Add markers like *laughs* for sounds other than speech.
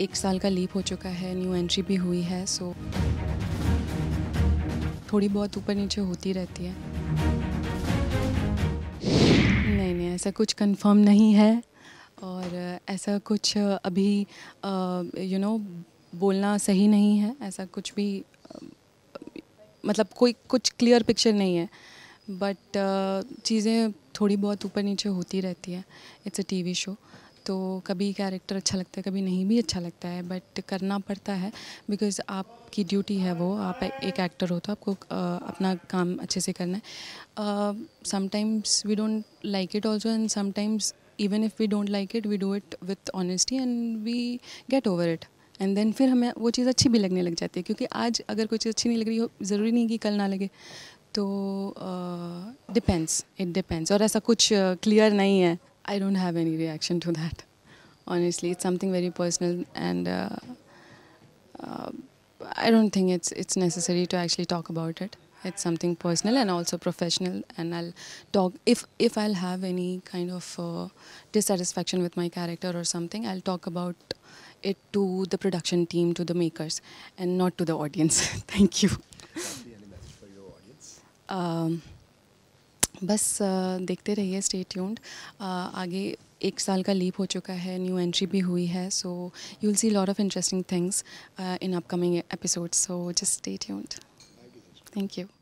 एक साल का लीप हो चुका है न्यू एंट्री भी हुई है सो थोड़ी बहुत ऊपर नीचे होती रहती है नहीं नहीं ऐसा कुछ कंफर्म नहीं है और ऐसा कुछ अभी यू नो बोलना सही नहीं है ऐसा कुछ भी मतलब कोई कुछ क्लियर पिक्चर नहीं है बट चीज़ें थोड़ी बहुत ऊपर नीचे होती रहती है इट्स अ टीवी शो तो कभी कैरेक्टर अच्छा लगता है कभी नहीं भी अच्छा लगता है बट करना पड़ता है बिकॉज आपकी ड्यूटी है वो आप एक एक्टर हो तो आपको अपना काम अच्छे से करना है sometimes we don't like it also and sometimes even if we don't like it we do it with honesty and we get over it and then फिर हमें वो चीज़ अच्छी भी लगने लग जाती है क्योंकि आज अगर कोई चीज़ अच्छी नहीं लग रही हो ज़रूरी नहीं कि कल ना लगे तो डिपेंड्स इट डिपेंड्स और ऐसा कुछ क्लियर uh, नहीं है I don't have any reaction to that. Honestly, it's something very personal, and uh, uh, I don't think it's it's necessary to actually talk about it. It's something personal and also professional, and I'll talk if if I'll have any kind of uh, dissatisfaction with my character or something. I'll talk about it to the production team, to the makers, and not to the audience. *laughs* Thank you. Um, बस देखते रहिए stay tuned आगे एक साल का leap हो चुका है न्यू एंट्री भी हुई है so you will see lot of interesting things in upcoming episode so just stay tuned thank you